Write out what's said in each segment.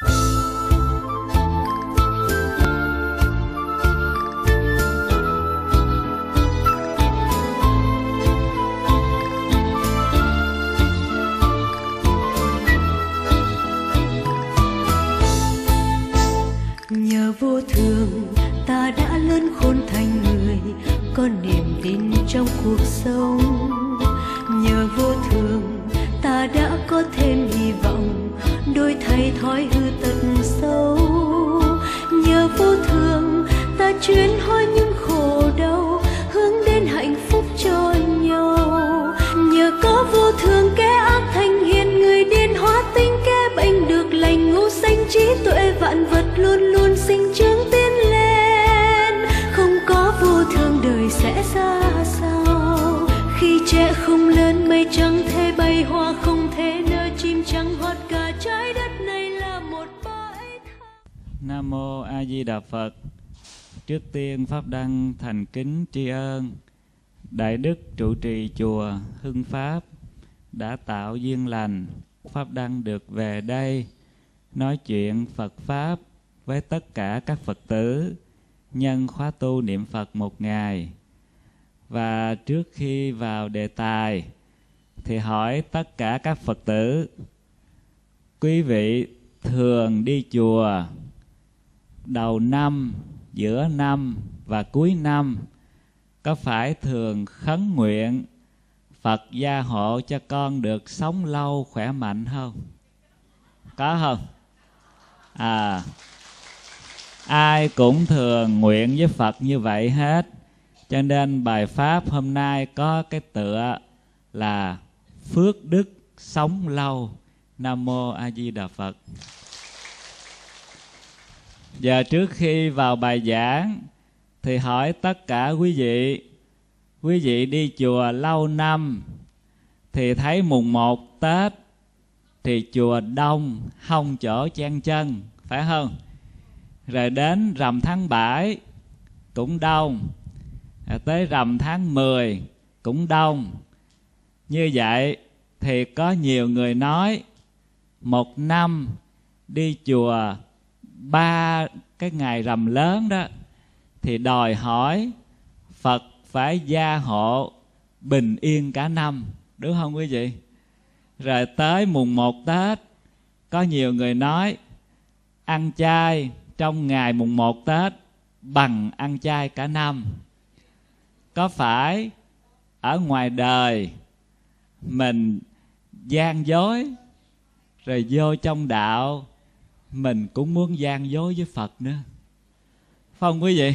Bye. Đại Đức trụ trì chùa Hưng Pháp đã tạo duyên lành, Pháp Đăng được về đây nói chuyện Phật Pháp với tất cả các Phật tử nhân khóa tu niệm Phật một ngày. Và trước khi vào đề tài thì hỏi tất cả các Phật tử quý vị thường đi chùa đầu năm, giữa năm và cuối năm có phải thường khấn nguyện Phật gia hộ cho con được sống lâu khỏe mạnh không? Có không? À ai cũng thường nguyện với Phật như vậy hết. Cho nên bài pháp hôm nay có cái tựa là phước đức sống lâu. Nam mô A Di Đà Phật. Giờ trước khi vào bài giảng thì hỏi tất cả quý vị quý vị đi chùa lâu năm thì thấy mùng một Tết thì chùa đông không chỗ chen chân phải không rồi đến rằm tháng bảy cũng đông rồi tới rằm tháng mười cũng đông như vậy thì có nhiều người nói một năm đi chùa ba cái ngày rằm lớn đó thì đòi hỏi phật phải gia hộ bình yên cả năm đúng không quý vị rồi tới mùng một Tết có nhiều người nói ăn chay trong ngày mùng một Tết bằng ăn chay cả năm có phải ở ngoài đời mình gian dối rồi vô trong đạo mình cũng muốn gian dối với phật nữa không quý vị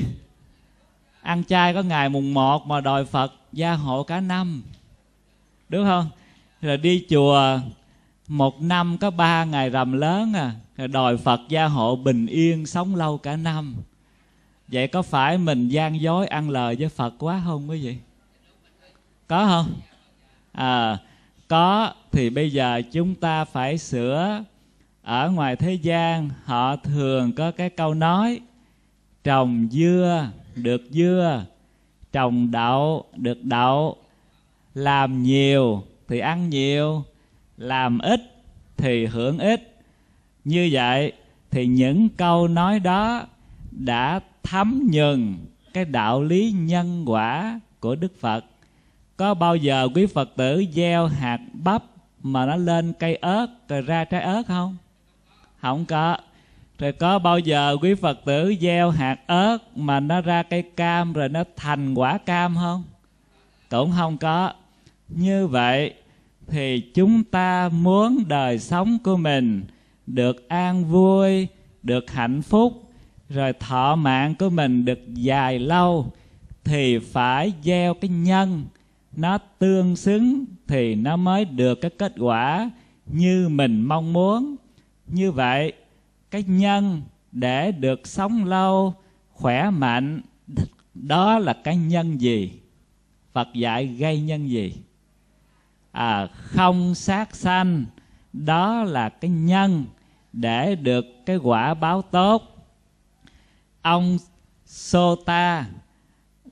ăn chay có ngày mùng 1 mà đòi phật gia hộ cả năm đúng không rồi đi chùa một năm có ba ngày rằm lớn à rồi đòi phật gia hộ bình yên sống lâu cả năm vậy có phải mình gian dối ăn lời với phật quá không quý vị có không à có thì bây giờ chúng ta phải sửa ở ngoài thế gian họ thường có cái câu nói trồng dưa được dưa trồng đậu được đậu làm nhiều thì ăn nhiều làm ít thì hưởng ít như vậy thì những câu nói đó đã thấm nhuần cái đạo lý nhân quả của đức phật có bao giờ quý phật tử gieo hạt bắp mà nó lên cây ớt rồi ra trái ớt không không có rồi có bao giờ quý phật tử gieo hạt ớt mà nó ra cây cam rồi nó thành quả cam không cũng không có như vậy thì chúng ta muốn đời sống của mình được an vui được hạnh phúc rồi thọ mạng của mình được dài lâu thì phải gieo cái nhân nó tương xứng thì nó mới được cái kết quả như mình mong muốn như vậy cái nhân để được sống lâu khỏe mạnh đó là cái nhân gì phật dạy gây nhân gì à, không sát sanh đó là cái nhân để được cái quả báo tốt ông sô ta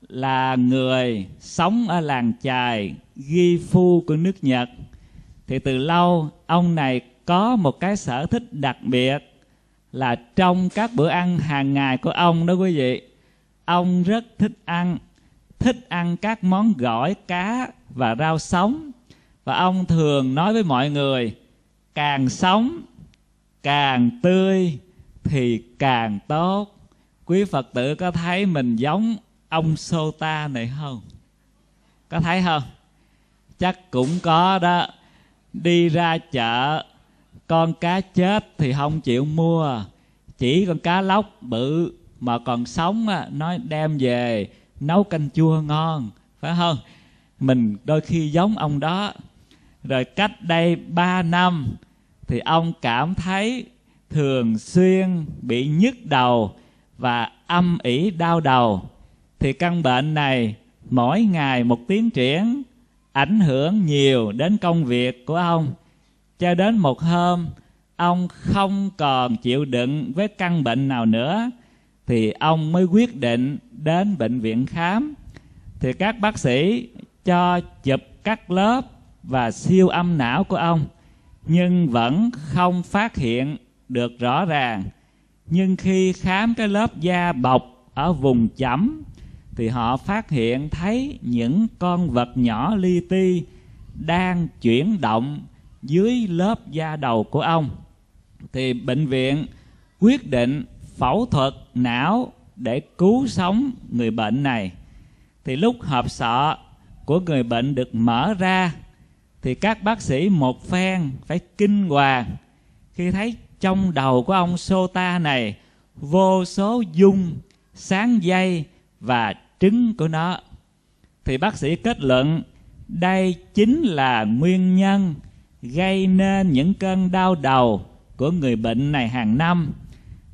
là người sống ở làng chài ghi phu của nước nhật thì từ lâu ông này có một cái sở thích đặc biệt là trong các bữa ăn hàng ngày của ông đó quý vị ông rất thích ăn thích ăn các món gỏi cá và rau sống và ông thường nói với mọi người càng sống càng tươi thì càng tốt quý phật tử có thấy mình giống ông sô ta này không có thấy không chắc cũng có đó đi ra chợ con cá chết thì không chịu mua chỉ con cá lóc bự mà còn sống á, nó đem về nấu canh chua ngon phải không mình đôi khi giống ông đó rồi cách đây ba năm thì ông cảm thấy thường xuyên bị nhức đầu và âm ỉ đau đầu thì căn bệnh này mỗi ngày một tiến triển ảnh hưởng nhiều đến công việc của ông cho đến một hôm ông không còn chịu đựng với căn bệnh nào nữa thì ông mới quyết định đến bệnh viện khám thì các bác sĩ cho chụp các lớp và siêu âm não của ông nhưng vẫn không phát hiện được rõ ràng nhưng khi khám cái lớp da bọc ở vùng chấm thì họ phát hiện thấy những con vật nhỏ li ti đang chuyển động dưới lớp da đầu của ông thì bệnh viện quyết định phẫu thuật não để cứu sống người bệnh này thì lúc hộp sọ của người bệnh được mở ra thì các bác sĩ một phen phải kinh hoàng khi thấy trong đầu của ông Sota này vô số dung, sáng dây và trứng của nó. Thì bác sĩ kết luận đây chính là nguyên nhân gây nên những cơn đau đầu của người bệnh này hàng năm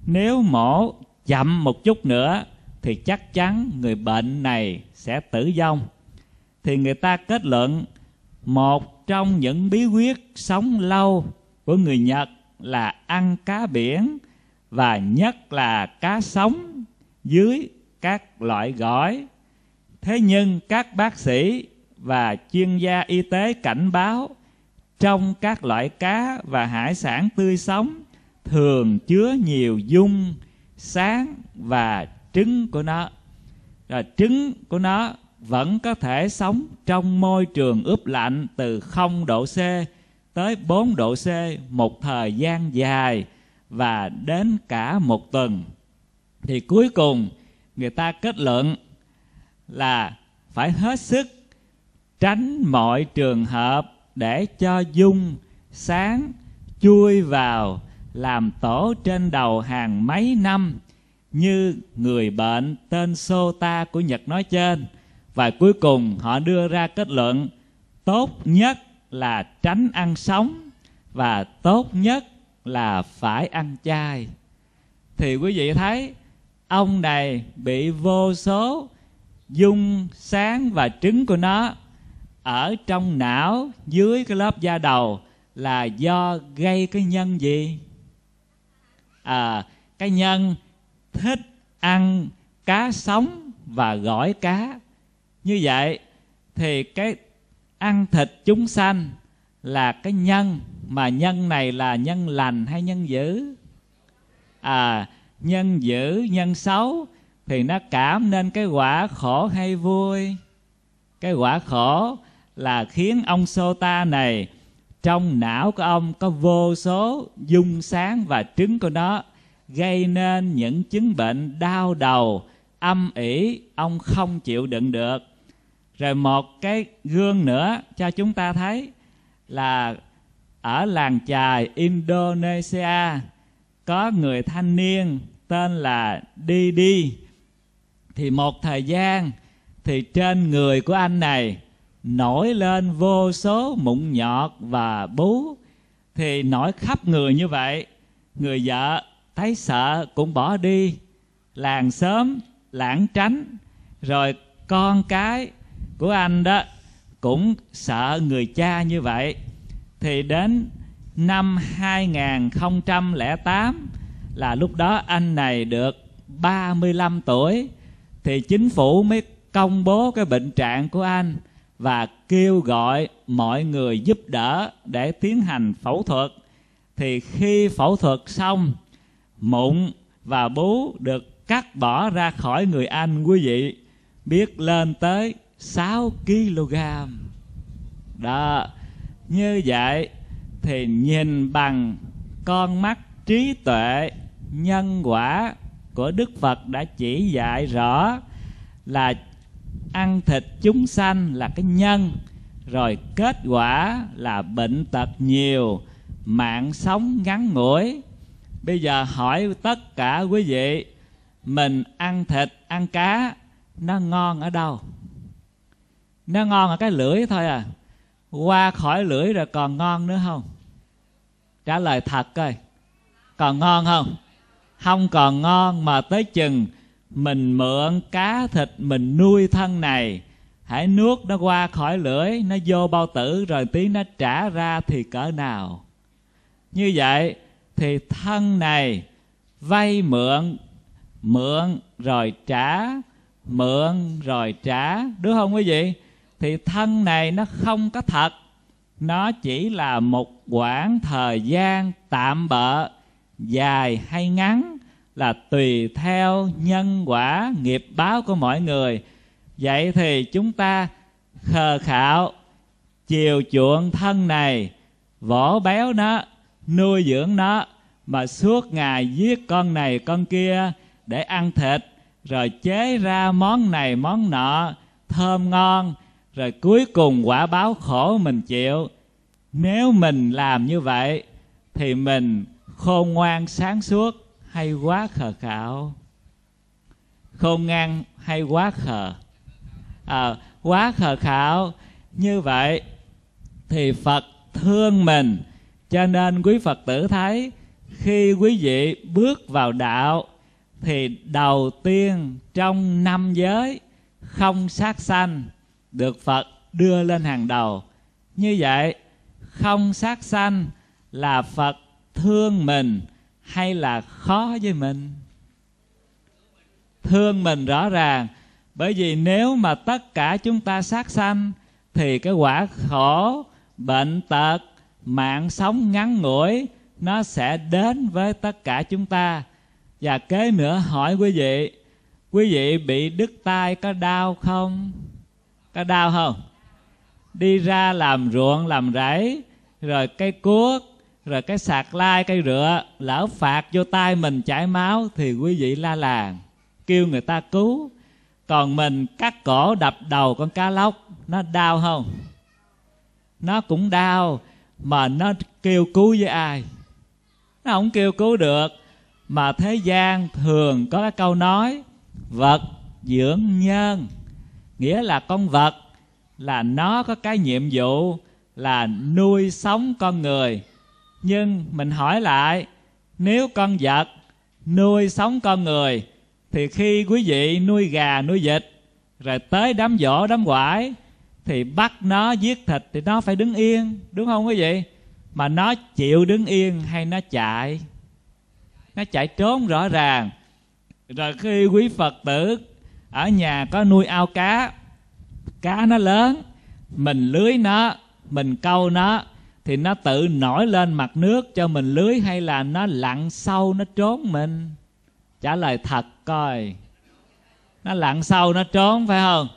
nếu mổ chậm một chút nữa thì chắc chắn người bệnh này sẽ tử vong thì người ta kết luận một trong những bí quyết sống lâu của người nhật là ăn cá biển và nhất là cá sống dưới các loại gỏi thế nhưng các bác sĩ và chuyên gia y tế cảnh báo trong các loại cá và hải sản tươi sống thường chứa nhiều dung sáng và trứng của nó rồi trứng của nó vẫn có thể sống trong môi trường ướp lạnh từ 0 độ C tới 4 độ C một thời gian dài và đến cả một tuần thì cuối cùng người ta kết luận là phải hết sức tránh mọi trường hợp để cho dung sáng chui vào làm tổ trên đầu hàng mấy năm như người bệnh tên Sota của Nhật nói trên và cuối cùng họ đưa ra kết luận tốt nhất là tránh ăn sống và tốt nhất là phải ăn chay thì quý vị thấy ông này bị vô số dung sáng và trứng của nó ở trong não dưới cái lớp da đầu là do gây cái nhân gì à, cái nhân thích ăn cá sống và gỏi cá như vậy thì cái ăn thịt chúng sanh là cái nhân mà nhân này là nhân lành hay nhân dữ à nhân dữ nhân xấu thì nó cảm nên cái quả khổ hay vui cái quả khổ là khiến ông Sota này trong não của ông có vô số dung sáng và trứng của nó gây nên những chứng bệnh đau đầu âm ỉ ông không chịu đựng được rồi một cái gương nữa cho chúng ta thấy là ở làng chài Indonesia có người thanh niên tên là Didi thì một thời gian thì trên người của anh này nổi lên vô số mụn nhọt và bú thì nổi khắp người như vậy người vợ thấy sợ cũng bỏ đi làng sớm lãng tránh rồi con cái của anh đó cũng sợ người cha như vậy thì đến năm 2008 là lúc đó anh này được 35 tuổi thì chính phủ mới công bố cái bệnh trạng của anh và kêu gọi mọi người giúp đỡ để tiến hành phẫu thuật thì khi phẫu thuật xong mụn và bú được cắt bỏ ra khỏi người anh quý vị biết lên tới 6 kg đó như vậy thì nhìn bằng con mắt trí tuệ nhân quả của đức phật đã chỉ dạy rõ là ăn thịt chúng sanh là cái nhân rồi kết quả là bệnh tật nhiều mạng sống ngắn ngủi bây giờ hỏi tất cả quý vị mình ăn thịt ăn cá nó ngon ở đâu nó ngon ở cái lưỡi thôi à qua khỏi lưỡi rồi còn ngon nữa không trả lời thật coi còn ngon không không còn ngon mà tới chừng mình mượn cá thịt mình nuôi thân này hãy nuốt nó qua khỏi lưỡi nó vô bao tử rồi tí nó trả ra thì cỡ nào như vậy thì thân này vay mượn mượn rồi trả mượn rồi trả đúng không quý vị thì thân này nó không có thật nó chỉ là một quãng thời gian tạm bợ dài hay ngắn là tùy theo nhân quả nghiệp báo của mọi người vậy thì chúng ta khờ khạo chiều chuộng thân này vỏ béo nó nuôi dưỡng nó mà suốt ngày giết con này con kia để ăn thịt rồi chế ra món này món nọ thơm ngon rồi cuối cùng quả báo khổ mình chịu nếu mình làm như vậy thì mình khôn ngoan sáng suốt hay quá khờ khạo khôn ngoan hay quá khờ à, quá khờ khạo như vậy thì phật thương mình cho nên quý phật tử thấy khi quý vị bước vào đạo thì đầu tiên trong năm giới không sát sanh được phật đưa lên hàng đầu như vậy không sát sanh là phật thương mình hay là khó với mình thương mình rõ ràng bởi vì nếu mà tất cả chúng ta sát sanh thì cái quả khổ bệnh tật mạng sống ngắn ngủi nó sẽ đến với tất cả chúng ta và kế nữa hỏi quý vị quý vị bị đứt tay có đau không có đau không đi ra làm ruộng làm rẫy rồi cây cuốc rồi cái sạc lai cây rửa lỡ phạt vô tay mình chảy máu thì quý vị la làng kêu người ta cứu còn mình cắt cổ đập đầu con cá lóc nó đau không nó cũng đau mà nó kêu cứu với ai nó không kêu cứu được mà thế gian thường có cái câu nói vật dưỡng nhân nghĩa là con vật là nó có cái nhiệm vụ là nuôi sống con người nhưng mình hỏi lại nếu con vật nuôi sống con người thì khi quý vị nuôi gà nuôi vịt rồi tới đám dỗ đám quải thì bắt nó giết thịt thì nó phải đứng yên đúng không quý vị mà nó chịu đứng yên hay nó chạy nó chạy trốn rõ ràng rồi khi quý phật tử ở nhà có nuôi ao cá cá nó lớn mình lưới nó mình câu nó thì nó tự nổi lên mặt nước cho mình lưới hay là nó lặn sâu nó trốn mình trả lời thật coi nó lặn sâu nó trốn phải không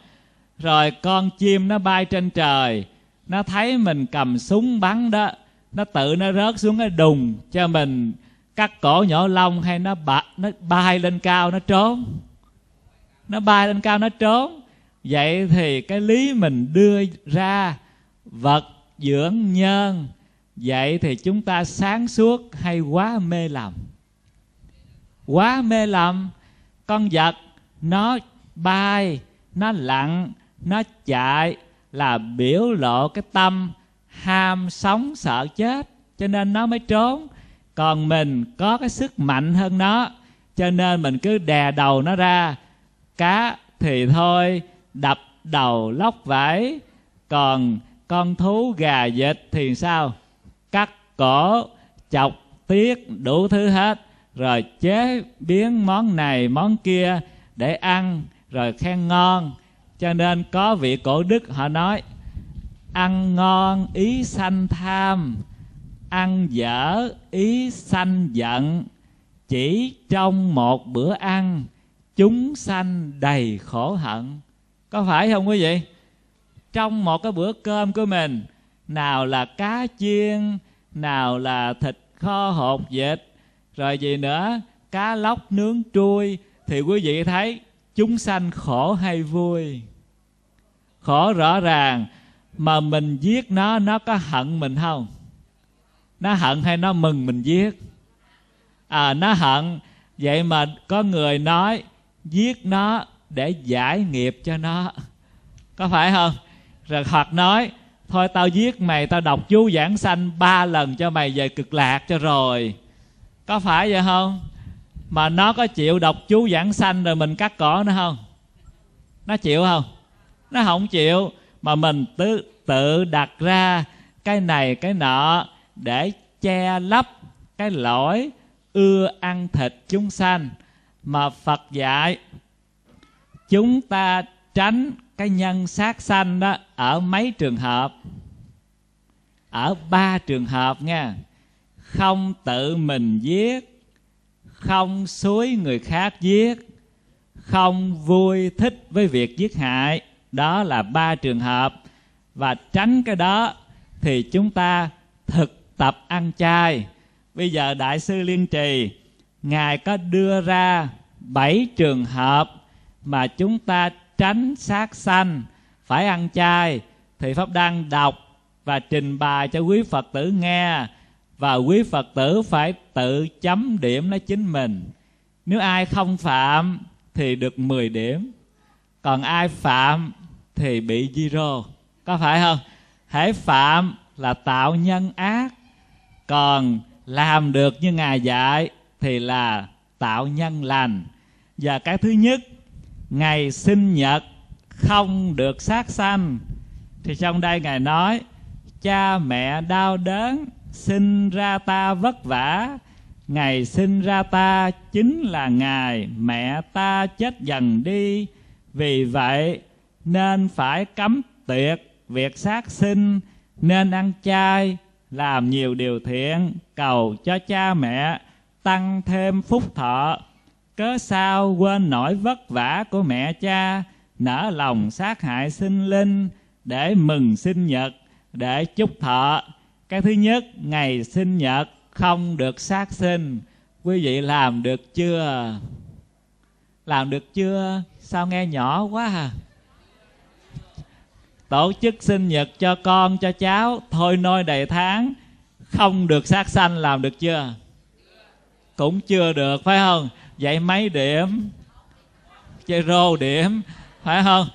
rồi con chim nó bay trên trời nó thấy mình cầm súng bắn đó nó tự nó rớt xuống cái đùng cho mình cắt cổ nhỏ lông hay nó bạ, nó bay lên cao nó trốn nó bay lên cao nó trốn vậy thì cái lý mình đưa ra vật dưỡng nhân vậy thì chúng ta sáng suốt hay quá mê lầm quá mê lầm con vật nó bay nó lặn nó chạy là biểu lộ cái tâm ham sống sợ chết cho nên nó mới trốn còn mình có cái sức mạnh hơn nó cho nên mình cứ đè đầu nó ra cá thì thôi đập đầu lóc vải còn con thú gà vịt thì sao cắt cổ chọc tiết đủ thứ hết rồi chế biến món này món kia để ăn rồi khen ngon cho nên có vị cổ đức họ nói ăn ngon ý sanh tham ăn dở ý sanh giận chỉ trong một bữa ăn chúng sanh đầy khổ hận có phải không quý vị trong một cái bữa cơm của mình nào là cá chiên nào là thịt kho hột vịt rồi gì nữa cá lóc nướng trui thì quý vị thấy chúng sanh khổ hay vui khổ rõ ràng mà mình giết nó nó có hận mình không nó hận hay nó mừng mình giết à nó hận vậy mà có người nói giết nó để giải nghiệp cho nó có phải không rồi Phật nói thôi tao giết mày tao đọc chú giảng sanh ba lần cho mày về cực lạc cho rồi có phải vậy không mà nó có chịu đọc chú giảng sanh rồi mình cắt cỏ nó không nó chịu không nó không chịu mà mình tự tự đặt ra cái này cái nọ để che lấp cái lỗi ưa ăn thịt chúng sanh mà phật dạy chúng ta tránh cái nhân sát sanh đó ở mấy trường hợp ở ba trường hợp nha không tự mình giết không suối người khác giết không vui thích với việc giết hại đó là ba trường hợp và tránh cái đó thì chúng ta thực tập ăn chay bây giờ đại sư liên trì ngài có đưa ra bảy trường hợp mà chúng ta tránh sát sanh phải ăn chay thì pháp đăng đọc và trình bày cho quý phật tử nghe và quý phật tử phải tự chấm điểm lấy chính mình nếu ai không phạm thì được 10 điểm còn ai phạm thì bị zero có phải không hãy phạm là tạo nhân ác còn làm được như ngài dạy thì là tạo nhân lành và cái thứ nhất ngày sinh nhật không được sát sanh thì trong đây ngài nói cha mẹ đau đớn sinh ra ta vất vả ngày sinh ra ta chính là ngày mẹ ta chết dần đi vì vậy nên phải cấm tuyệt việc sát sinh nên ăn chay làm nhiều điều thiện cầu cho cha mẹ tăng thêm phúc thọ cớ sao quên nỗi vất vả của mẹ cha nở lòng sát hại sinh linh để mừng sinh nhật để chúc thọ cái thứ nhất ngày sinh nhật không được sát sinh quý vị làm được chưa làm được chưa sao nghe nhỏ quá à tổ chức sinh nhật cho con cho cháu thôi nôi đầy tháng không được sát sanh làm được chưa cũng chưa được phải không dạy mấy điểm chơi rô điểm phải không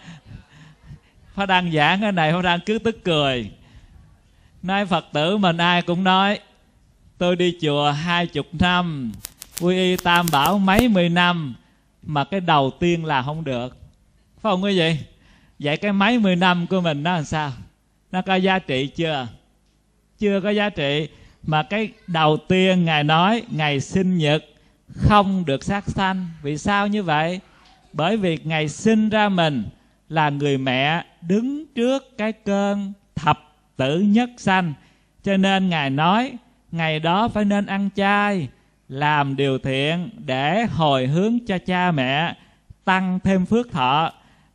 Phá đang giảng cái này Phá đang cứ tức cười Nói Phật tử mình ai cũng nói Tôi đi chùa hai chục năm Quy y tam bảo mấy mươi năm Mà cái đầu tiên là không được Phải không quý vị Vậy cái mấy mươi năm của mình nó làm sao Nó có giá trị chưa Chưa có giá trị Mà cái đầu tiên Ngài nói Ngày sinh nhật không được sát sanh vì sao như vậy bởi vì ngày sinh ra mình là người mẹ đứng trước cái cơn thập tử nhất sanh cho nên ngài nói ngày đó phải nên ăn chay làm điều thiện để hồi hướng cho cha mẹ tăng thêm phước thọ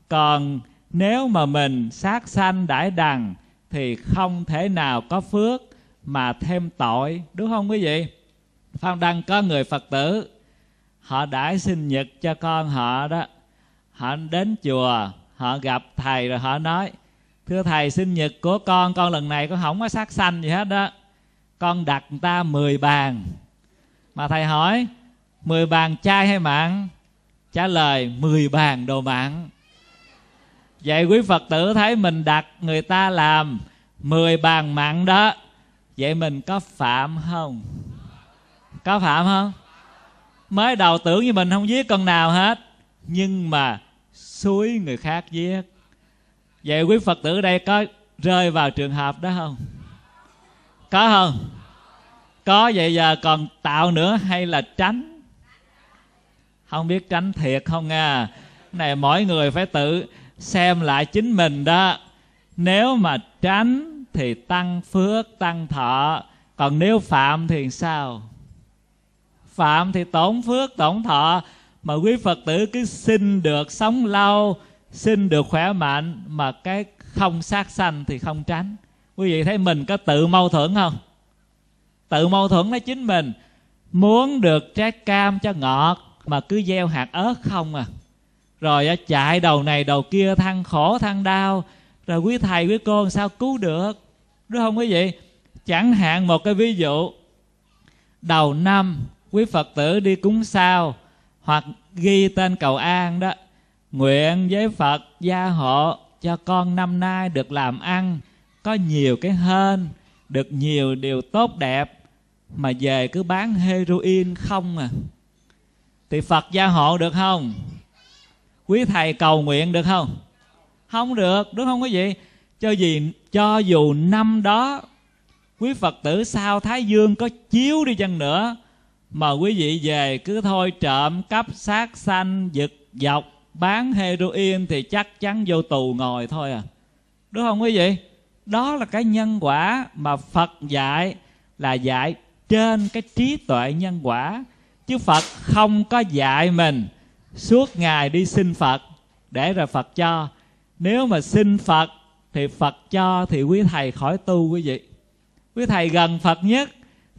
còn nếu mà mình sát sanh đãi đằng thì không thể nào có phước mà thêm tội đúng không quý vị phong đăng có người phật tử họ đãi sinh nhật cho con họ đó họ đến chùa họ gặp thầy rồi họ nói thưa thầy sinh nhật của con con lần này con không có sát sanh gì hết đó con đặt người ta 10 bàn mà thầy hỏi 10 bàn chai hay mặn trả lời 10 bàn đồ mặn vậy quý phật tử thấy mình đặt người ta làm 10 bàn mặn đó vậy mình có phạm không có phạm không mới đầu tưởng như mình không giết con nào hết nhưng mà suối người khác giết vậy quý phật tử đây có rơi vào trường hợp đó không có không có vậy giờ còn tạo nữa hay là tránh không biết tránh thiệt không nha? này mỗi người phải tự xem lại chính mình đó nếu mà tránh thì tăng phước tăng thọ còn nếu phạm thì sao phạm thì tổn phước tổn thọ mà quý phật tử cứ xin được sống lâu xin được khỏe mạnh mà cái không sát sanh thì không tránh quý vị thấy mình có tự mâu thuẫn không tự mâu thuẫn với chính mình muốn được trái cam cho ngọt mà cứ gieo hạt ớt không à rồi chạy đầu này đầu kia than khổ than đau rồi quý thầy quý cô sao cứu được đúng không quý vị chẳng hạn một cái ví dụ đầu năm quý phật tử đi cúng sao hoặc ghi tên cầu an đó nguyện với phật gia hộ cho con năm nay được làm ăn có nhiều cái hên được nhiều điều tốt đẹp mà về cứ bán heroin không à thì phật gia hộ được không quý thầy cầu nguyện được không không được đúng không quý vị cho gì cho dù năm đó quý phật tử sao thái dương có chiếu đi chăng nữa mà quý vị về cứ thôi trộm cắp sát sanh giật dọc bán heroin thì chắc chắn vô tù ngồi thôi à đúng không quý vị đó là cái nhân quả mà phật dạy là dạy trên cái trí tuệ nhân quả chứ phật không có dạy mình suốt ngày đi xin phật để rồi phật cho nếu mà xin phật thì phật cho thì quý thầy khỏi tu quý vị quý thầy gần phật nhất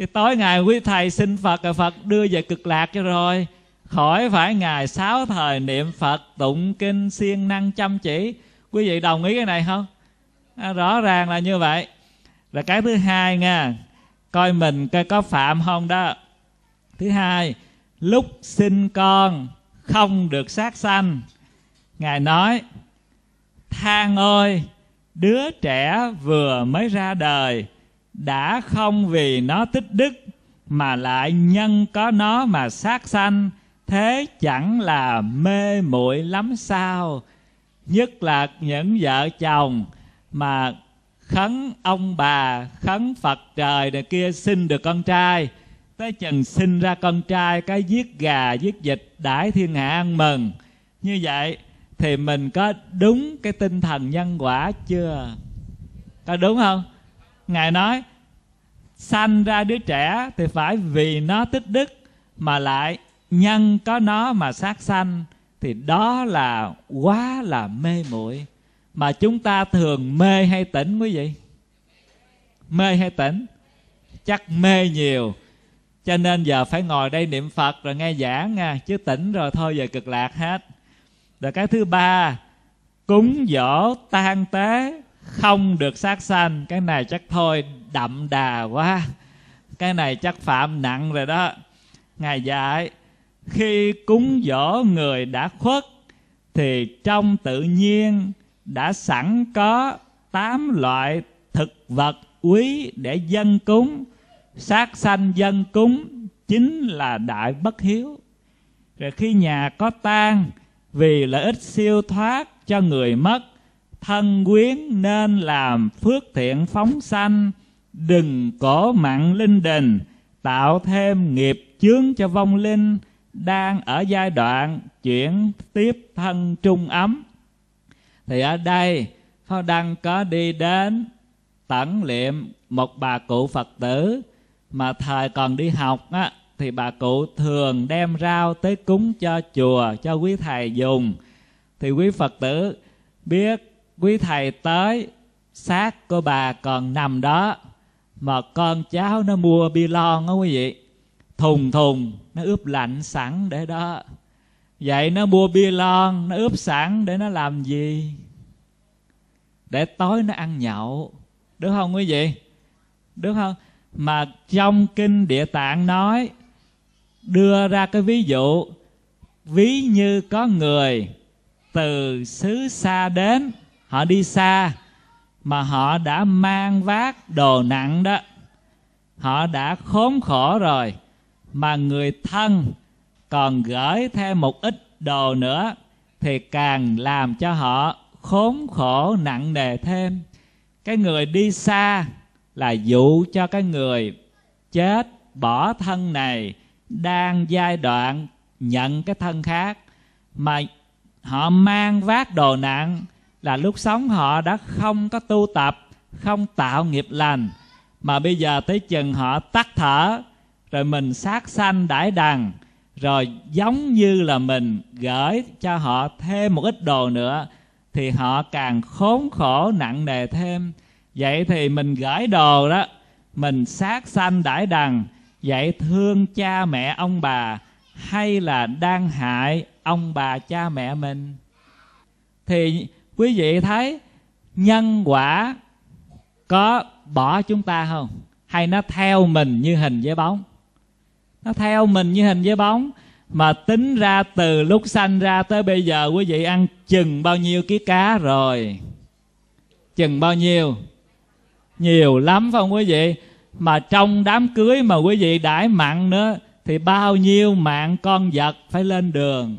thì tối ngày quý thầy xin phật rồi phật đưa về cực lạc cho rồi khỏi phải ngày sáu thời niệm phật tụng kinh siêng năng chăm chỉ quý vị đồng ý cái này không à, rõ ràng là như vậy là cái thứ hai nha coi mình coi có phạm không đó thứ hai lúc sinh con không được sát sanh ngài nói thang ơi đứa trẻ vừa mới ra đời đã không vì nó tích đức mà lại nhân có nó mà sát sanh thế chẳng là mê muội lắm sao nhất là những vợ chồng mà khấn ông bà khấn phật trời này kia sinh được con trai tới chừng sinh ra con trai cái giết gà giết vịt đãi thiên hạ ăn mừng như vậy thì mình có đúng cái tinh thần nhân quả chưa có đúng không Ngài nói Sanh ra đứa trẻ thì phải vì nó tích đức Mà lại nhân có nó mà sát sanh Thì đó là quá là mê muội Mà chúng ta thường mê hay tỉnh quý vị Mê hay tỉnh Chắc mê nhiều cho nên giờ phải ngồi đây niệm Phật rồi nghe giảng nha Chứ tỉnh rồi thôi giờ cực lạc hết Rồi cái thứ ba Cúng dỗ tan tế không được sát sanh cái này chắc thôi đậm đà quá cái này chắc phạm nặng rồi đó ngài dạy khi cúng dỗ người đã khuất thì trong tự nhiên đã sẵn có tám loại thực vật quý để dân cúng sát sanh dân cúng chính là đại bất hiếu rồi khi nhà có tang vì lợi ích siêu thoát cho người mất thân quyến nên làm phước thiện phóng sanh đừng cổ mặn linh đình tạo thêm nghiệp chướng cho vong linh đang ở giai đoạn chuyển tiếp thân trung ấm thì ở đây Phao Đăng có đi đến tẩn liệm một bà cụ Phật tử mà thời còn đi học á, thì bà cụ thường đem rau tới cúng cho chùa cho quý thầy dùng thì quý Phật tử biết quý thầy tới xác của bà còn nằm đó mà con cháu nó mua bi lon á quý vị thùng thùng nó ướp lạnh sẵn để đó vậy nó mua bia lon nó ướp sẵn để nó làm gì để tối nó ăn nhậu đúng không quý vị đúng không mà trong kinh địa tạng nói đưa ra cái ví dụ ví như có người từ xứ xa đến họ đi xa mà họ đã mang vác đồ nặng đó họ đã khốn khổ rồi mà người thân còn gửi thêm một ít đồ nữa thì càng làm cho họ khốn khổ nặng nề thêm cái người đi xa là dụ cho cái người chết bỏ thân này đang giai đoạn nhận cái thân khác mà họ mang vác đồ nặng là lúc sống họ đã không có tu tập không tạo nghiệp lành mà bây giờ tới chừng họ tắt thở rồi mình sát sanh đãi đằng rồi giống như là mình gửi cho họ thêm một ít đồ nữa thì họ càng khốn khổ nặng nề thêm vậy thì mình gửi đồ đó mình sát sanh đãi đằng vậy thương cha mẹ ông bà hay là đang hại ông bà cha mẹ mình thì quý vị thấy nhân quả có bỏ chúng ta không hay nó theo mình như hình với bóng nó theo mình như hình với bóng mà tính ra từ lúc sanh ra tới bây giờ quý vị ăn chừng bao nhiêu ký cá rồi chừng bao nhiêu nhiều lắm phải không quý vị mà trong đám cưới mà quý vị đãi mặn nữa thì bao nhiêu mạng con vật phải lên đường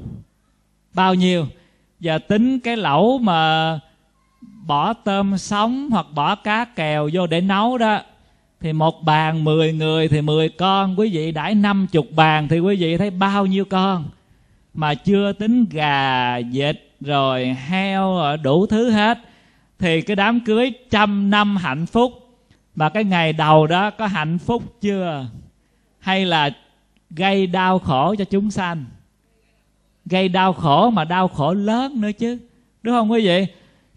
bao nhiêu và tính cái lẩu mà bỏ tôm sống hoặc bỏ cá kèo vô để nấu đó thì một bàn 10 người thì 10 con quý vị đãi 50 bàn thì quý vị thấy bao nhiêu con mà chưa tính gà vịt rồi heo đủ thứ hết thì cái đám cưới trăm năm hạnh phúc mà cái ngày đầu đó có hạnh phúc chưa hay là gây đau khổ cho chúng sanh gây đau khổ mà đau khổ lớn nữa chứ đúng không quý vị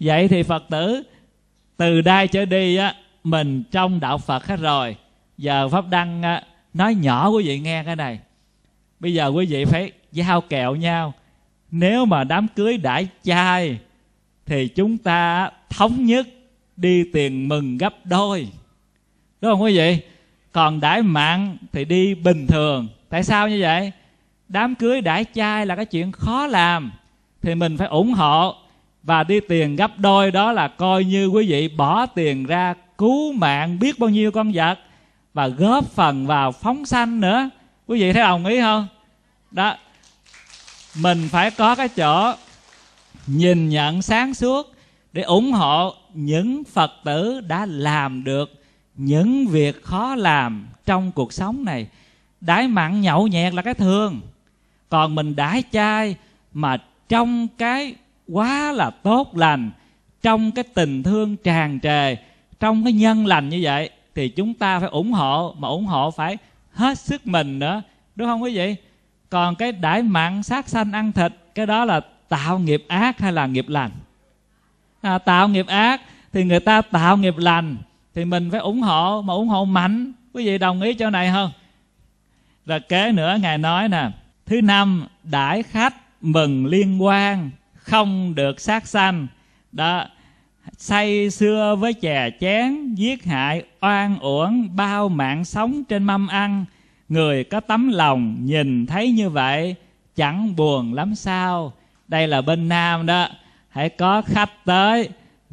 vậy thì phật tử từ đây trở đi á mình trong đạo phật hết rồi giờ pháp đăng nói nhỏ quý vị nghe cái này bây giờ quý vị phải giao kẹo nhau nếu mà đám cưới đãi trai thì chúng ta thống nhất đi tiền mừng gấp đôi đúng không quý vị còn đãi mạng thì đi bình thường tại sao như vậy đám cưới đãi trai là cái chuyện khó làm thì mình phải ủng hộ và đi tiền gấp đôi đó là coi như quý vị bỏ tiền ra cứu mạng biết bao nhiêu con vật và góp phần vào phóng sanh nữa quý vị thấy đồng ý không đó mình phải có cái chỗ nhìn nhận sáng suốt để ủng hộ những phật tử đã làm được những việc khó làm trong cuộc sống này đái mặn nhậu nhẹt là cái thường còn mình đãi chay mà trong cái quá là tốt lành trong cái tình thương tràn trề trong cái nhân lành như vậy thì chúng ta phải ủng hộ mà ủng hộ phải hết sức mình nữa đúng không quý vị còn cái đãi mặn sát sanh ăn thịt cái đó là tạo nghiệp ác hay là nghiệp lành à, tạo nghiệp ác thì người ta tạo nghiệp lành thì mình phải ủng hộ mà ủng hộ mạnh quý vị đồng ý chỗ này không rồi kế nữa ngài nói nè thứ năm đãi khách mừng liên quan không được sát sanh đó say xưa với chè chén giết hại oan uổng bao mạng sống trên mâm ăn người có tấm lòng nhìn thấy như vậy chẳng buồn lắm sao đây là bên nam đó hãy có khách tới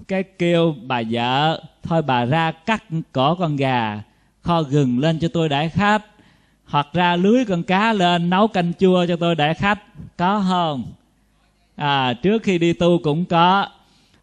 cái kêu bà vợ thôi bà ra cắt cổ con gà kho gừng lên cho tôi đãi khách hoặc ra lưới con cá lên nấu canh chua cho tôi để khách có không à, trước khi đi tu cũng có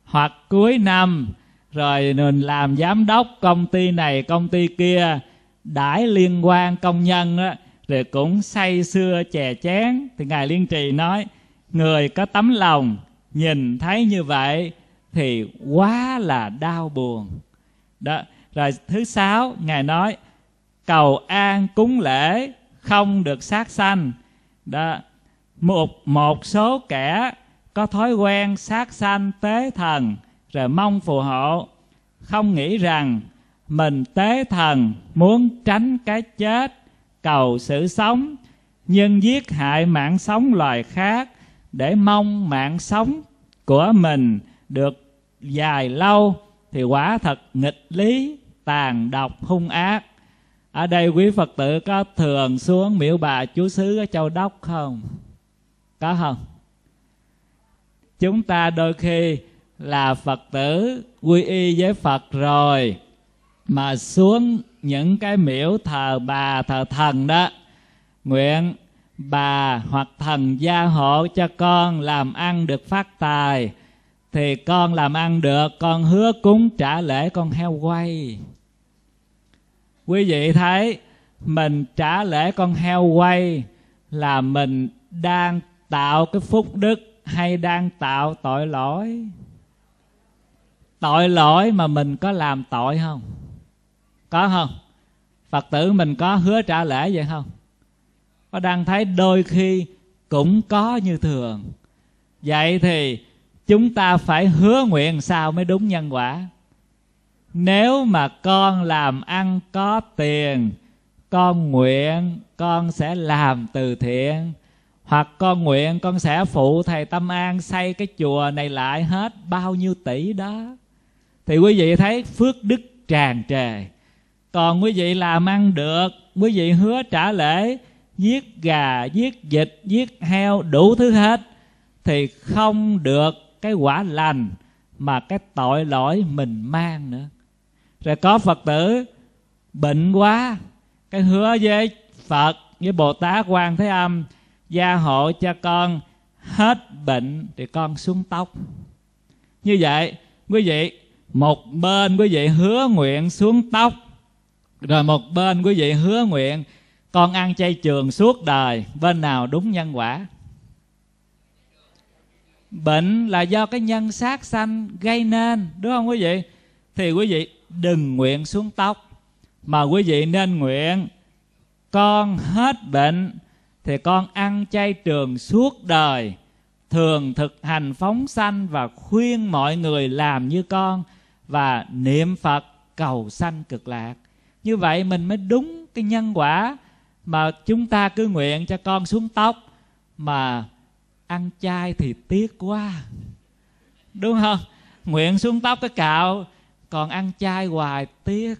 hoặc cuối năm rồi mình làm giám đốc công ty này công ty kia đãi liên quan công nhân đó, rồi cũng say xưa chè chén thì ngài liên trì nói người có tấm lòng nhìn thấy như vậy thì quá là đau buồn đó rồi thứ sáu ngài nói cầu an cúng lễ không được sát sanh đó một một số kẻ có thói quen sát sanh tế thần rồi mong phù hộ không nghĩ rằng mình tế thần muốn tránh cái chết cầu sự sống nhưng giết hại mạng sống loài khác để mong mạng sống của mình được dài lâu thì quả thật nghịch lý tàn độc hung ác ở đây quý phật tử có thường xuống miễu bà chú xứ ở châu đốc không có không chúng ta đôi khi là phật tử quy y với phật rồi mà xuống những cái miễu thờ bà thờ thần đó nguyện bà hoặc thần gia hộ cho con làm ăn được phát tài thì con làm ăn được con hứa cúng trả lễ con heo quay quý vị thấy mình trả lễ con heo quay là mình đang tạo cái phúc đức hay đang tạo tội lỗi tội lỗi mà mình có làm tội không có không phật tử mình có hứa trả lễ vậy không có đang thấy đôi khi cũng có như thường vậy thì chúng ta phải hứa nguyện sao mới đúng nhân quả nếu mà con làm ăn có tiền con nguyện con sẽ làm từ thiện hoặc con nguyện con sẽ phụ thầy tâm an xây cái chùa này lại hết bao nhiêu tỷ đó thì quý vị thấy phước đức tràn trề còn quý vị làm ăn được quý vị hứa trả lễ giết gà giết vịt giết heo đủ thứ hết thì không được cái quả lành mà cái tội lỗi mình mang nữa rồi có phật tử bệnh quá cái hứa với phật với bồ tát quan thế âm gia hộ cho con hết bệnh thì con xuống tóc như vậy quý vị một bên quý vị hứa nguyện xuống tóc rồi một bên quý vị hứa nguyện con ăn chay trường suốt đời bên nào đúng nhân quả bệnh là do cái nhân sát sanh gây nên đúng không quý vị thì quý vị đừng nguyện xuống tóc mà quý vị nên nguyện con hết bệnh thì con ăn chay trường suốt đời thường thực hành phóng sanh và khuyên mọi người làm như con và niệm phật cầu sanh cực lạc như vậy mình mới đúng cái nhân quả mà chúng ta cứ nguyện cho con xuống tóc mà ăn chay thì tiếc quá đúng không nguyện xuống tóc cái cạo còn ăn chay hoài tiếc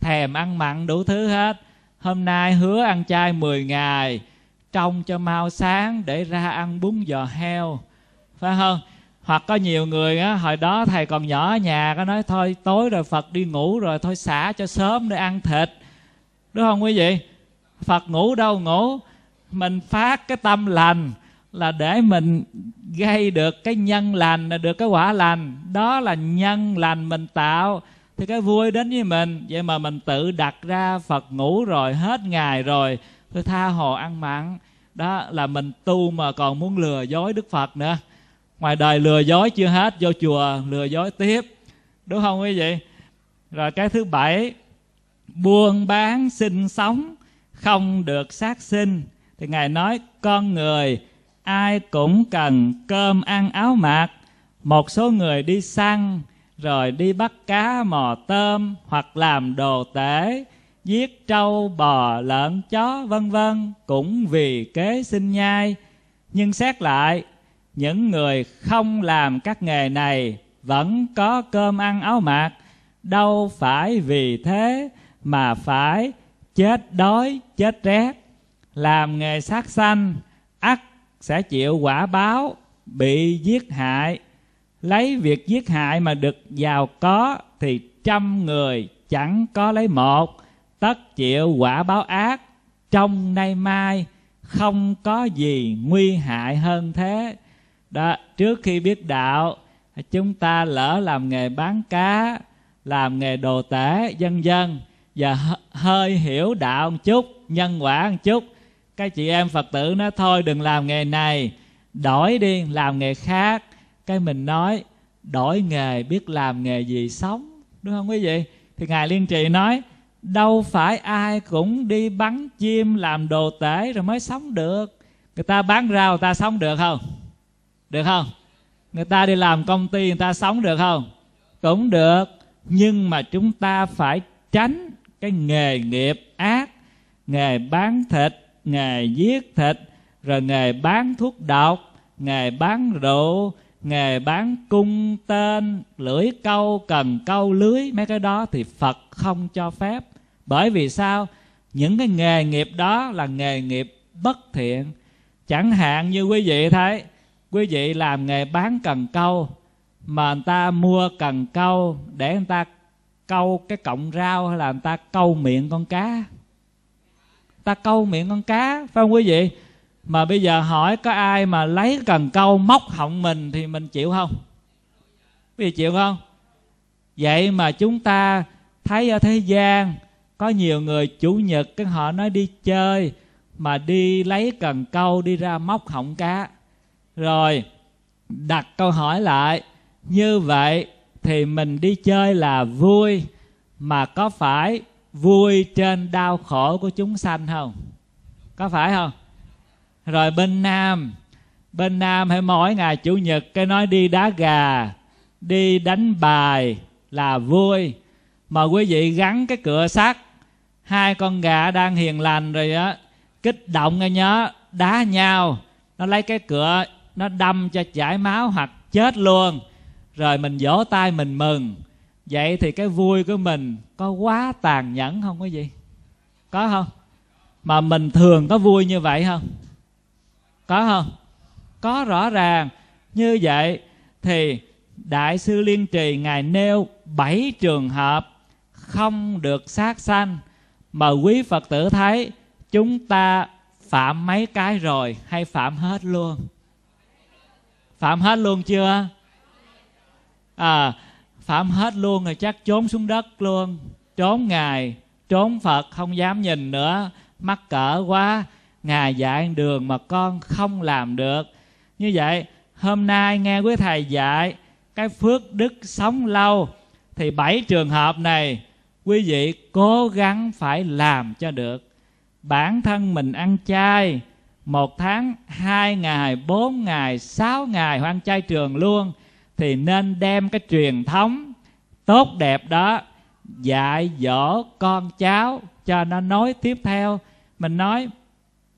thèm ăn mặn đủ thứ hết hôm nay hứa ăn chay 10 ngày trông cho mau sáng để ra ăn bún giò heo phải không hoặc có nhiều người á hồi đó thầy còn nhỏ ở nhà có nói thôi tối rồi phật đi ngủ rồi thôi xả cho sớm để ăn thịt đúng không quý vị phật ngủ đâu ngủ mình phát cái tâm lành là để mình gây được cái nhân lành được cái quả lành đó là nhân lành mình tạo thì cái vui đến với mình vậy mà mình tự đặt ra phật ngủ rồi hết ngày rồi tôi tha hồ ăn mặn đó là mình tu mà còn muốn lừa dối đức phật nữa ngoài đời lừa dối chưa hết vô chùa lừa dối tiếp đúng không quý vị rồi cái thứ bảy buôn bán sinh sống không được sát sinh thì ngài nói con người ai cũng cần cơm ăn áo mặc một số người đi săn rồi đi bắt cá mò tôm hoặc làm đồ tể giết trâu bò lợn chó vân vân cũng vì kế sinh nhai nhưng xét lại những người không làm các nghề này vẫn có cơm ăn áo mặc đâu phải vì thế mà phải chết đói chết rét làm nghề sát sanh ắt sẽ chịu quả báo bị giết hại lấy việc giết hại mà được giàu có thì trăm người chẳng có lấy một tất chịu quả báo ác trong nay mai không có gì nguy hại hơn thế đó trước khi biết đạo chúng ta lỡ làm nghề bán cá làm nghề đồ tể vân vân và hơi hiểu đạo một chút nhân quả một chút các chị em phật tử nó thôi đừng làm nghề này đổi đi làm nghề khác cái mình nói đổi nghề biết làm nghề gì sống đúng không quý vị thì ngài liên trì nói đâu phải ai cũng đi bắn chim làm đồ tể rồi mới sống được người ta bán rau người ta sống được không được không người ta đi làm công ty người ta sống được không cũng được nhưng mà chúng ta phải tránh cái nghề nghiệp ác nghề bán thịt nghề giết thịt rồi nghề bán thuốc độc nghề bán rượu nghề bán cung tên lưỡi câu cần câu lưới mấy cái đó thì phật không cho phép bởi vì sao những cái nghề nghiệp đó là nghề nghiệp bất thiện chẳng hạn như quý vị thấy quý vị làm nghề bán cần câu mà người ta mua cần câu để người ta câu cái cọng rau hay là người ta câu miệng con cá ta câu miệng con cá phải không quý vị mà bây giờ hỏi có ai mà lấy cần câu móc họng mình thì mình chịu không quý vị chịu không vậy mà chúng ta thấy ở thế gian có nhiều người chủ nhật cái họ nói đi chơi mà đi lấy cần câu đi ra móc họng cá rồi đặt câu hỏi lại như vậy thì mình đi chơi là vui mà có phải vui trên đau khổ của chúng sanh không có phải không rồi bên nam bên nam hay mỗi ngày chủ nhật cái nói đi đá gà đi đánh bài là vui mà quý vị gắn cái cửa sắt hai con gà đang hiền lành rồi á kích động nghe nhớ đá nhau nó lấy cái cửa nó đâm cho chảy máu hoặc chết luôn rồi mình vỗ tay mình mừng vậy thì cái vui của mình có quá tàn nhẫn không quý gì có không mà mình thường có vui như vậy không có không có rõ ràng như vậy thì đại sư liên trì ngài nêu bảy trường hợp không được sát sanh mà quý phật tử thấy chúng ta phạm mấy cái rồi hay phạm hết luôn phạm hết luôn chưa à phạm hết luôn rồi chắc trốn xuống đất luôn trốn ngài trốn phật không dám nhìn nữa mắc cỡ quá ngài dạy đường mà con không làm được như vậy hôm nay nghe quý thầy dạy cái phước đức sống lâu thì bảy trường hợp này quý vị cố gắng phải làm cho được bản thân mình ăn chay một tháng hai ngày bốn ngày sáu ngày hoặc ăn chay trường luôn thì nên đem cái truyền thống tốt đẹp đó dạy dỗ con cháu cho nó nói tiếp theo mình nói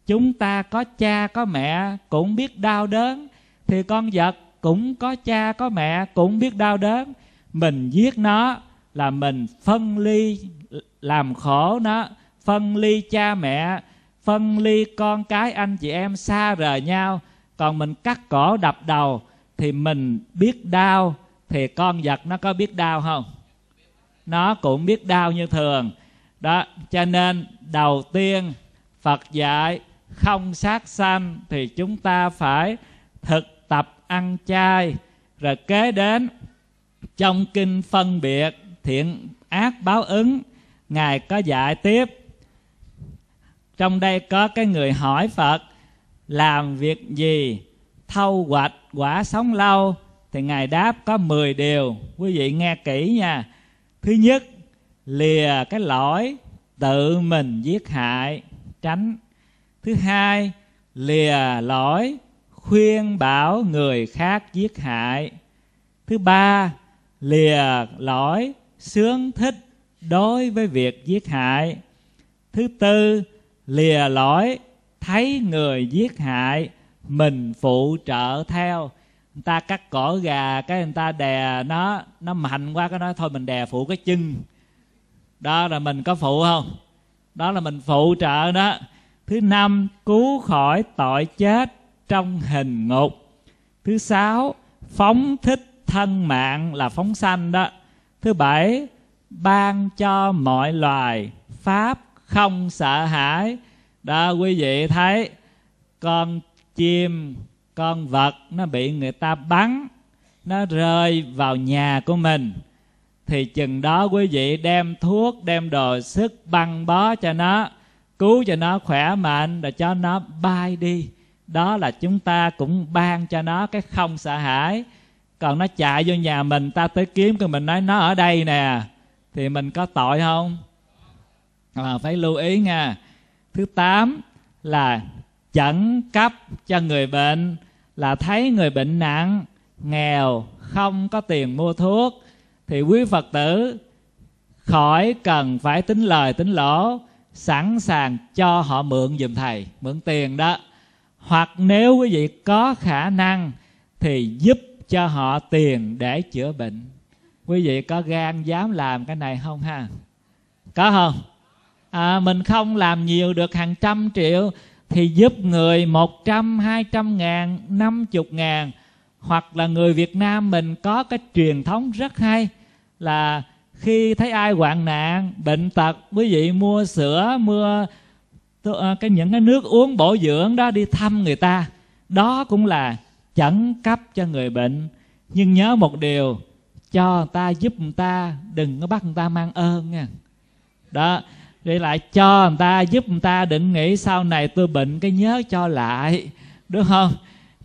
chúng ta có cha có mẹ cũng biết đau đớn thì con vật cũng có cha có mẹ cũng biết đau đớn mình giết nó là mình phân ly làm khổ nó phân ly cha mẹ phân ly con cái anh chị em xa rời nhau còn mình cắt cổ đập đầu thì mình biết đau thì con vật nó có biết đau không nó cũng biết đau như thường đó cho nên đầu tiên phật dạy không sát sanh thì chúng ta phải thực tập ăn chay rồi kế đến trong kinh phân biệt thiện ác báo ứng ngài có dạy tiếp trong đây có cái người hỏi phật làm việc gì thâu hoạch quả sống lâu thì ngài đáp có 10 điều quý vị nghe kỹ nha thứ nhất lìa cái lỗi tự mình giết hại tránh thứ hai lìa lỗi khuyên bảo người khác giết hại thứ ba lìa lỗi sướng thích đối với việc giết hại thứ tư lìa lỗi thấy người giết hại mình phụ trợ theo người ta cắt cỏ gà cái người ta đè nó nó mạnh quá cái nói thôi mình đè phụ cái chân đó là mình có phụ không đó là mình phụ trợ đó thứ năm cứu khỏi tội chết trong hình ngục thứ sáu phóng thích thân mạng là phóng sanh đó thứ bảy ban cho mọi loài pháp không sợ hãi đó quý vị thấy con chim con vật nó bị người ta bắn nó rơi vào nhà của mình thì chừng đó quý vị đem thuốc đem đồ sức băng bó cho nó cứu cho nó khỏe mạnh rồi cho nó bay đi đó là chúng ta cũng ban cho nó cái không sợ hãi còn nó chạy vô nhà mình ta tới kiếm cái mình nói nó ở đây nè thì mình có tội không à, phải lưu ý nha thứ tám là chẩn cấp cho người bệnh là thấy người bệnh nặng nghèo không có tiền mua thuốc thì quý phật tử khỏi cần phải tính lời tính lỗ sẵn sàng cho họ mượn giùm thầy mượn tiền đó hoặc nếu quý vị có khả năng thì giúp cho họ tiền để chữa bệnh quý vị có gan dám làm cái này không ha có không à, mình không làm nhiều được hàng trăm triệu thì giúp người 100, 200 ngàn, 50 ngàn hoặc là người Việt Nam mình có cái truyền thống rất hay là khi thấy ai hoạn nạn, bệnh tật, quý vị mua sữa, mua à, cái những cái nước uống bổ dưỡng đó đi thăm người ta. Đó cũng là chẩn cấp cho người bệnh. Nhưng nhớ một điều, cho người ta giúp người ta, đừng có bắt người ta mang ơn nha. Đó, vậy lại cho người ta giúp người ta đừng nghĩ sau này tôi bệnh cái nhớ cho lại đúng không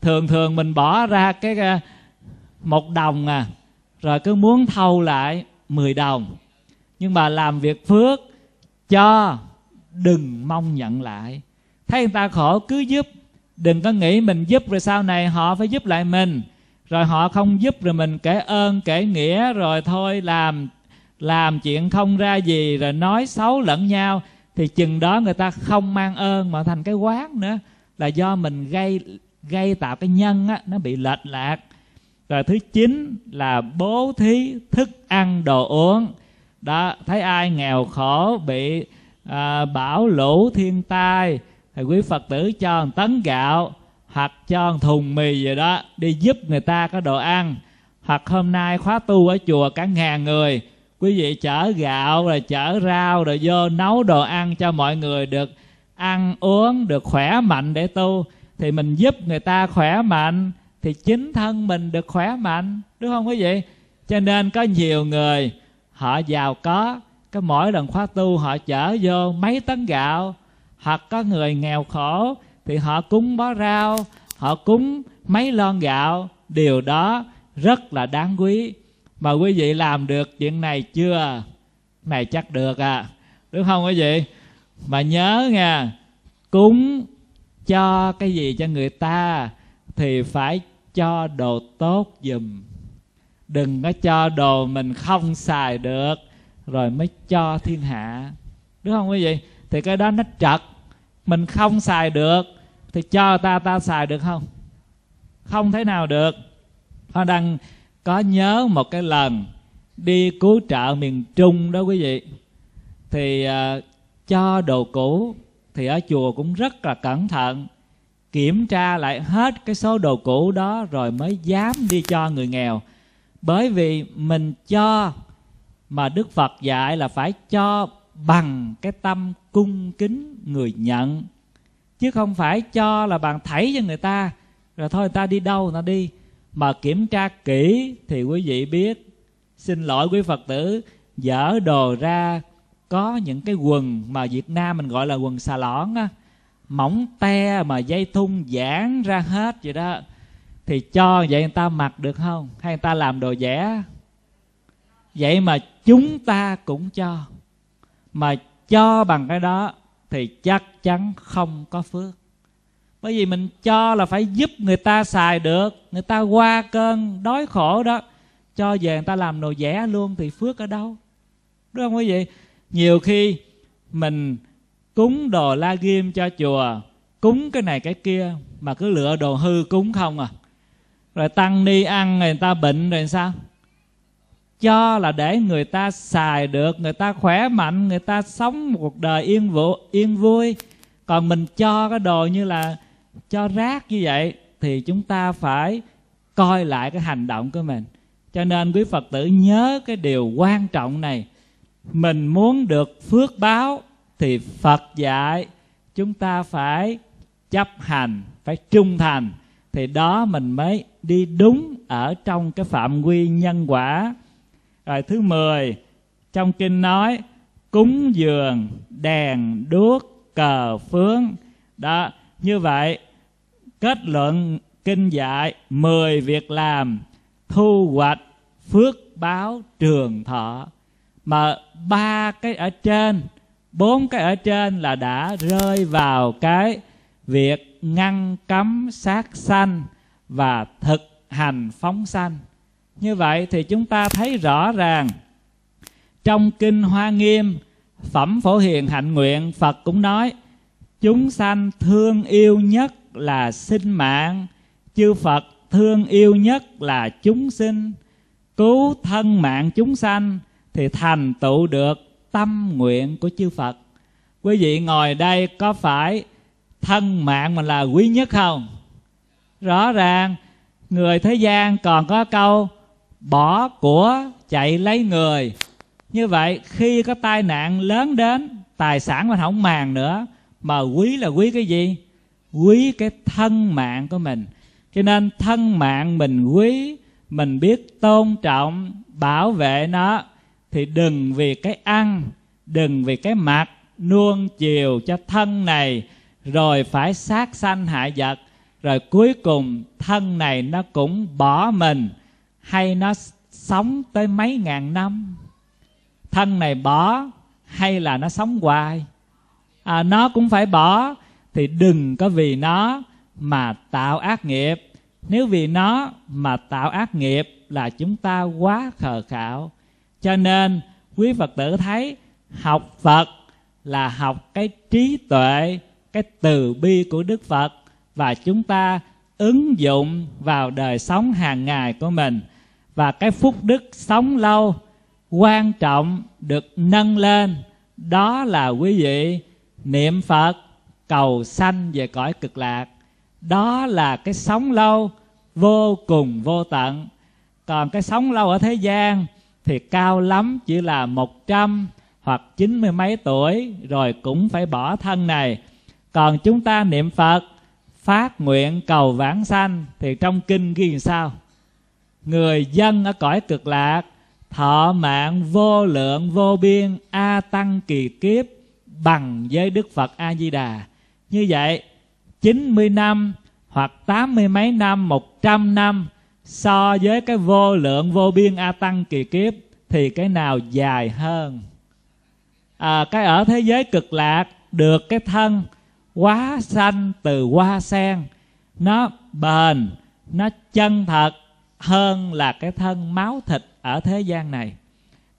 thường thường mình bỏ ra cái ờ, một đồng à rồi cứ muốn thâu lại 10 đồng nhưng mà làm việc phước cho đừng mong nhận lại thấy người ta khổ cứ giúp đừng có nghĩ mình giúp rồi sau này họ phải giúp lại mình rồi họ không giúp rồi mình kể ơn kể nghĩa rồi thôi làm làm chuyện không ra gì rồi nói xấu lẫn nhau thì chừng đó người ta không mang ơn mà thành cái quán nữa là do mình gây gây tạo cái nhân á, nó bị lệch lạc rồi thứ chín là bố thí thức ăn đồ uống đó thấy ai nghèo khổ bị à, bão lũ thiên tai thì quý phật tử cho một tấn gạo hoặc cho một thùng mì gì đó đi giúp người ta có đồ ăn hoặc hôm nay khóa tu ở chùa cả ngàn người quý vị chở gạo rồi chở rau rồi vô nấu đồ ăn cho mọi người được ăn uống được khỏe mạnh để tu thì mình giúp người ta khỏe mạnh thì chính thân mình được khỏe mạnh đúng không quý vị cho nên có nhiều người họ giàu có cái mỗi lần khóa tu họ chở vô mấy tấn gạo hoặc có người nghèo khổ thì họ cúng bó rau họ cúng mấy lon gạo điều đó rất là đáng quý mà quý vị làm được chuyện này chưa này chắc được à đúng không quý vị mà nhớ nha cúng cho cái gì cho người ta thì phải cho đồ tốt dùm đừng có cho đồ mình không xài được rồi mới cho thiên hạ đúng không quý vị thì cái đó nó trật mình không xài được thì cho ta ta xài được không không thế nào được họ đang có nhớ một cái lần đi cứu trợ miền trung đó quý vị thì uh, cho đồ cũ thì ở chùa cũng rất là cẩn thận kiểm tra lại hết cái số đồ cũ đó rồi mới dám đi cho người nghèo bởi vì mình cho mà đức phật dạy là phải cho bằng cái tâm cung kính người nhận chứ không phải cho là bằng thảy cho người ta rồi thôi người ta đi đâu người ta đi mà kiểm tra kỹ thì quý vị biết xin lỗi quý phật tử dở đồ ra có những cái quần mà việt nam mình gọi là quần xà lõn á mỏng te mà dây thun giãn ra hết vậy đó thì cho vậy người ta mặc được không hay người ta làm đồ vẽ vậy mà chúng ta cũng cho mà cho bằng cái đó thì chắc chắn không có phước bởi vì mình cho là phải giúp người ta xài được người ta qua cơn đói khổ đó cho về người ta làm đồ rẻ luôn thì phước ở đâu đúng không quý vị nhiều khi mình cúng đồ la ghim cho chùa cúng cái này cái kia mà cứ lựa đồ hư cúng không à rồi tăng ni ăn người ta bệnh rồi sao cho là để người ta xài được người ta khỏe mạnh người ta sống một cuộc đời yên vụ yên vui còn mình cho cái đồ như là cho rác như vậy thì chúng ta phải coi lại cái hành động của mình cho nên quý phật tử nhớ cái điều quan trọng này mình muốn được phước báo thì phật dạy chúng ta phải chấp hành phải trung thành thì đó mình mới đi đúng ở trong cái phạm quy nhân quả rồi thứ 10 trong kinh nói cúng dường đèn đuốc cờ phướng đó như vậy, kết luận kinh dạy 10 việc làm thu hoạch phước báo trường thọ mà ba cái ở trên bốn cái ở trên là đã rơi vào cái việc ngăn cấm sát sanh và thực hành phóng sanh như vậy thì chúng ta thấy rõ ràng trong kinh hoa nghiêm phẩm phổ hiền hạnh nguyện phật cũng nói chúng sanh thương yêu nhất là sinh mạng chư phật thương yêu nhất là chúng sinh cứu thân mạng chúng sanh thì thành tựu được tâm nguyện của chư phật quý vị ngồi đây có phải thân mạng mình là quý nhất không rõ ràng người thế gian còn có câu bỏ của chạy lấy người như vậy khi có tai nạn lớn đến tài sản mình không màng nữa mà quý là quý cái gì quý cái thân mạng của mình cho nên thân mạng mình quý mình biết tôn trọng bảo vệ nó thì đừng vì cái ăn đừng vì cái mặt nuông chiều cho thân này rồi phải sát sanh hại vật rồi cuối cùng thân này nó cũng bỏ mình hay nó sống tới mấy ngàn năm thân này bỏ hay là nó sống hoài à, nó cũng phải bỏ thì đừng có vì nó mà tạo ác nghiệp nếu vì nó mà tạo ác nghiệp là chúng ta quá khờ khạo cho nên quý phật tử thấy học phật là học cái trí tuệ cái từ bi của đức phật và chúng ta ứng dụng vào đời sống hàng ngày của mình và cái phúc đức sống lâu quan trọng được nâng lên đó là quý vị niệm phật cầu sanh về cõi cực lạc đó là cái sống lâu vô cùng vô tận còn cái sống lâu ở thế gian thì cao lắm chỉ là một trăm hoặc chín mươi mấy tuổi rồi cũng phải bỏ thân này còn chúng ta niệm phật phát nguyện cầu vãng sanh thì trong kinh ghi sao người dân ở cõi cực lạc thọ mạng vô lượng vô biên a tăng kỳ kiếp bằng với Đức Phật A Di Đà. Như vậy, 90 năm hoặc 80 mấy năm, 100 năm so với cái vô lượng vô biên A Tăng kỳ kiếp thì cái nào dài hơn? À, cái ở thế giới cực lạc được cái thân quá xanh từ hoa sen nó bền nó chân thật hơn là cái thân máu thịt ở thế gian này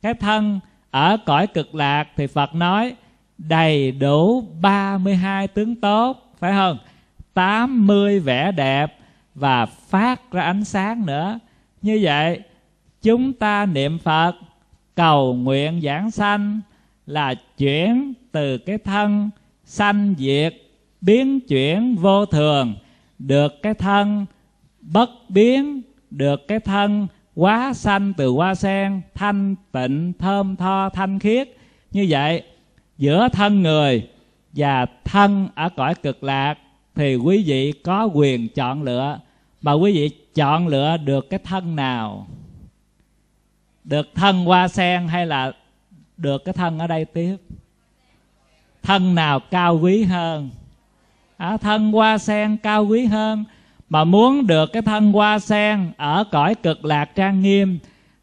cái thân ở cõi cực lạc thì phật nói đầy đủ 32 tướng tốt phải không 80 vẻ đẹp và phát ra ánh sáng nữa như vậy chúng ta niệm Phật cầu nguyện giảng sanh là chuyển từ cái thân sanh diệt biến chuyển vô thường được cái thân bất biến được cái thân quá sanh từ hoa sen thanh tịnh thơm tho thanh khiết như vậy giữa thân người và thân ở cõi cực lạc thì quý vị có quyền chọn lựa mà quý vị chọn lựa được cái thân nào được thân hoa sen hay là được cái thân ở đây tiếp thân nào cao quý hơn à, thân hoa sen cao quý hơn mà muốn được cái thân hoa sen ở cõi cực lạc trang nghiêm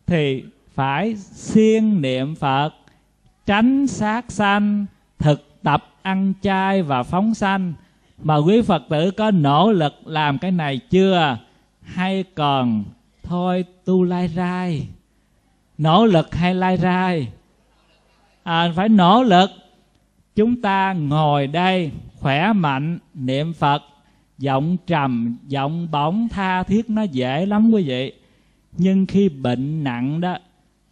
thì phải siêng niệm phật tránh sát sanh thực tập ăn chay và phóng sanh mà quý phật tử có nỗ lực làm cái này chưa hay còn thôi tu lai rai nỗ lực hay lai rai à, phải nỗ lực chúng ta ngồi đây khỏe mạnh niệm phật giọng trầm giọng bóng tha thiết nó dễ lắm quý vị nhưng khi bệnh nặng đó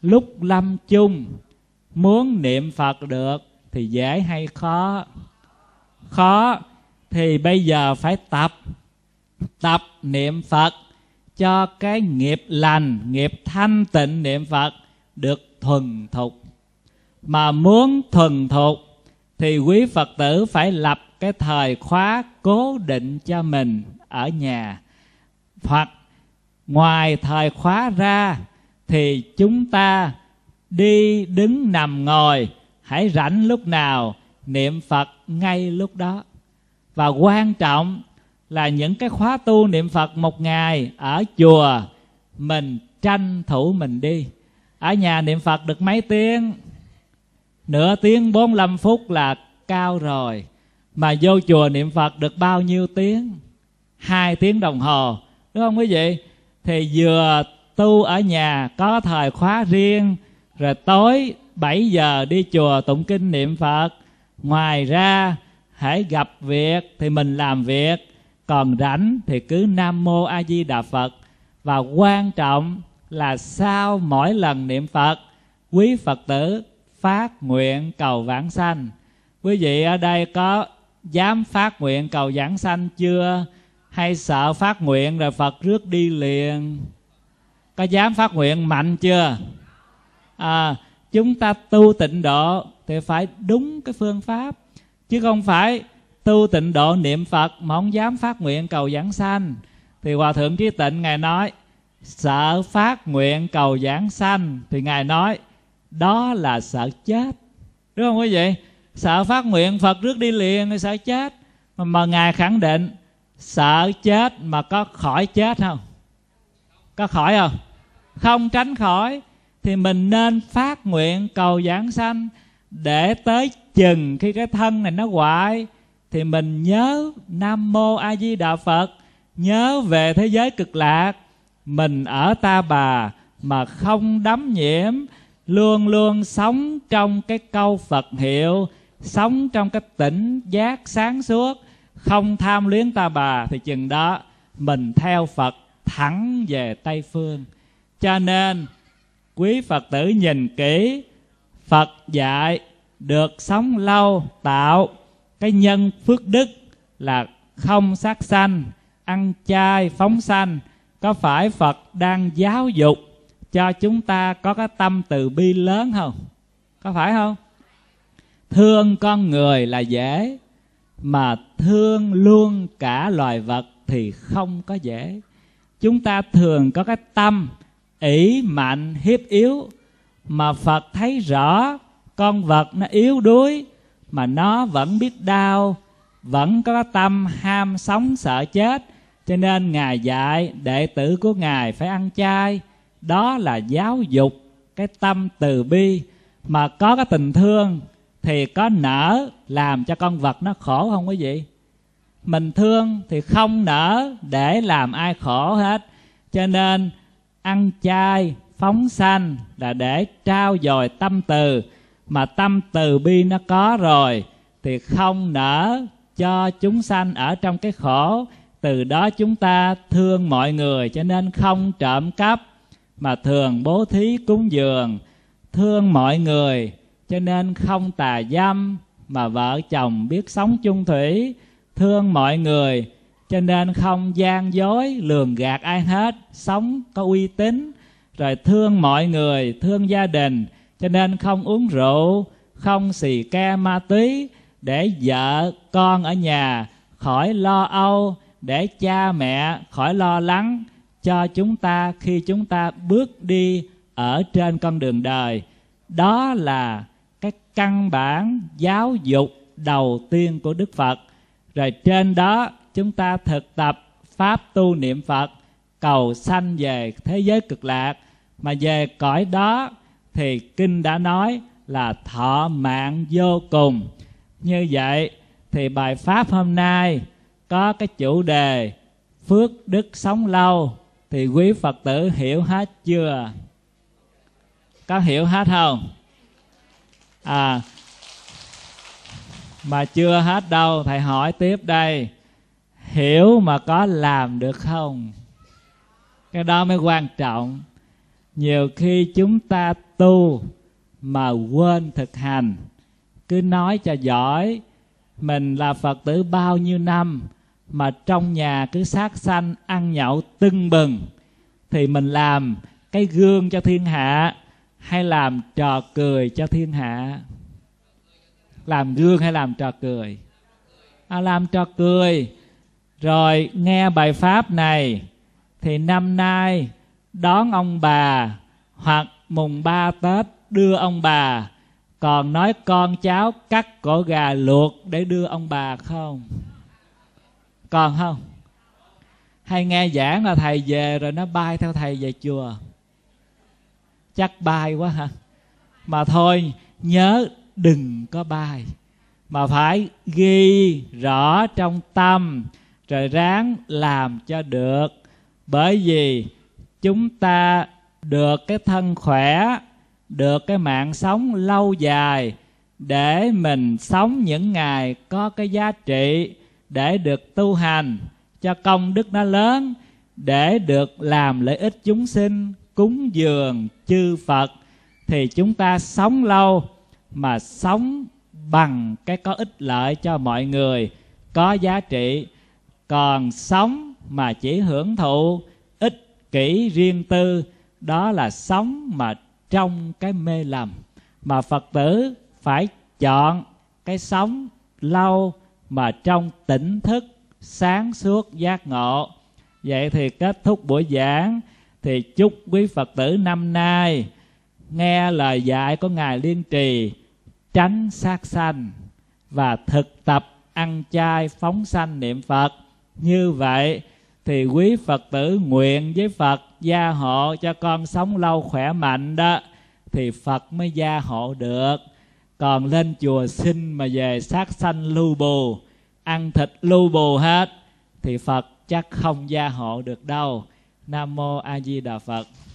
lúc lâm chung muốn niệm phật được thì dễ hay khó khó thì bây giờ phải tập tập niệm phật cho cái nghiệp lành nghiệp thanh tịnh niệm phật được thuần thục mà muốn thuần thục thì quý phật tử phải lập cái thời khóa cố định cho mình ở nhà hoặc ngoài thời khóa ra thì chúng ta đi đứng nằm ngồi hãy rảnh lúc nào niệm phật ngay lúc đó và quan trọng là những cái khóa tu niệm phật một ngày ở chùa mình tranh thủ mình đi ở nhà niệm phật được mấy tiếng nửa tiếng 45 phút là cao rồi mà vô chùa niệm phật được bao nhiêu tiếng hai tiếng đồng hồ đúng không quý vị thì vừa tu ở nhà có thời khóa riêng rồi tối 7 giờ đi chùa tụng kinh niệm Phật ngoài ra hãy gặp việc thì mình làm việc còn rảnh thì cứ nam mô a di đà phật và quan trọng là sau mỗi lần niệm phật quý phật tử phát nguyện cầu vãng sanh quý vị ở đây có dám phát nguyện cầu vãng sanh chưa hay sợ phát nguyện rồi phật rước đi liền có dám phát nguyện mạnh chưa à, chúng ta tu tịnh độ thì phải đúng cái phương pháp chứ không phải tu tịnh độ niệm phật mà không dám phát nguyện cầu giảng sanh thì hòa thượng trí tịnh ngài nói sợ phát nguyện cầu giảng sanh thì ngài nói đó là sợ chết đúng không quý vị sợ phát nguyện phật rước đi liền hay sợ chết mà, mà ngài khẳng định sợ chết mà có khỏi chết không có khỏi không không tránh khỏi thì mình nên phát nguyện cầu giảng sanh để tới chừng khi cái thân này nó hoại thì mình nhớ nam mô a di đà phật nhớ về thế giới cực lạc mình ở ta bà mà không đắm nhiễm luôn luôn sống trong cái câu phật hiệu sống trong cái tỉnh giác sáng suốt không tham luyến ta bà thì chừng đó mình theo phật thẳng về tây phương cho nên quý phật tử nhìn kỹ phật dạy được sống lâu tạo cái nhân phước đức là không sát sanh ăn chay phóng sanh có phải phật đang giáo dục cho chúng ta có cái tâm từ bi lớn không có phải không thương con người là dễ mà thương luôn cả loài vật thì không có dễ chúng ta thường có cái tâm ỷ mạnh hiếp yếu mà phật thấy rõ con vật nó yếu đuối mà nó vẫn biết đau vẫn có tâm ham sống sợ chết cho nên ngài dạy đệ tử của ngài phải ăn chay đó là giáo dục cái tâm từ bi mà có cái tình thương thì có nở làm cho con vật nó khổ không quý vị mình thương thì không nở để làm ai khổ hết cho nên ăn chay phóng sanh là để trao dồi tâm từ mà tâm từ bi nó có rồi thì không nỡ cho chúng sanh ở trong cái khổ từ đó chúng ta thương mọi người cho nên không trộm cắp mà thường bố thí cúng dường thương mọi người cho nên không tà dâm mà vợ chồng biết sống chung thủy thương mọi người cho nên không gian dối lường gạt ai hết sống có uy tín rồi thương mọi người thương gia đình cho nên không uống rượu không xì ke ma túy để vợ con ở nhà khỏi lo âu để cha mẹ khỏi lo lắng cho chúng ta khi chúng ta bước đi ở trên con đường đời đó là cái căn bản giáo dục đầu tiên của đức phật rồi trên đó chúng ta thực tập pháp tu niệm Phật cầu sanh về thế giới cực lạc mà về cõi đó thì kinh đã nói là thọ mạng vô cùng như vậy thì bài pháp hôm nay có cái chủ đề phước đức sống lâu thì quý phật tử hiểu hết chưa có hiểu hết không à mà chưa hết đâu thầy hỏi tiếp đây hiểu mà có làm được không cái đó mới quan trọng nhiều khi chúng ta tu mà quên thực hành cứ nói cho giỏi mình là phật tử bao nhiêu năm mà trong nhà cứ sát sanh ăn nhậu tưng bừng thì mình làm cái gương cho thiên hạ hay làm trò cười cho thiên hạ làm gương hay làm trò cười à, làm trò cười rồi nghe bài pháp này thì năm nay đón ông bà hoặc mùng ba Tết đưa ông bà còn nói con cháu cắt cổ gà luộc để đưa ông bà không? Còn không? Hay nghe giảng là thầy về rồi nó bay theo thầy về chùa? Chắc bay quá hả? Mà thôi nhớ đừng có bay mà phải ghi rõ trong tâm rồi ráng làm cho được bởi vì chúng ta được cái thân khỏe được cái mạng sống lâu dài để mình sống những ngày có cái giá trị để được tu hành cho công đức nó lớn để được làm lợi ích chúng sinh cúng dường chư phật thì chúng ta sống lâu mà sống bằng cái có ích lợi cho mọi người có giá trị còn sống mà chỉ hưởng thụ ích kỷ riêng tư đó là sống mà trong cái mê lầm mà phật tử phải chọn cái sống lâu mà trong tỉnh thức sáng suốt giác ngộ vậy thì kết thúc buổi giảng thì chúc quý phật tử năm nay nghe lời dạy của ngài liên trì tránh sát sanh và thực tập ăn chay phóng sanh niệm phật như vậy thì quý phật tử nguyện với phật gia hộ cho con sống lâu khỏe mạnh đó thì phật mới gia hộ được còn lên chùa xin mà về sát sanh lưu bù ăn thịt lưu bù hết thì phật chắc không gia hộ được đâu nam mô a di đà phật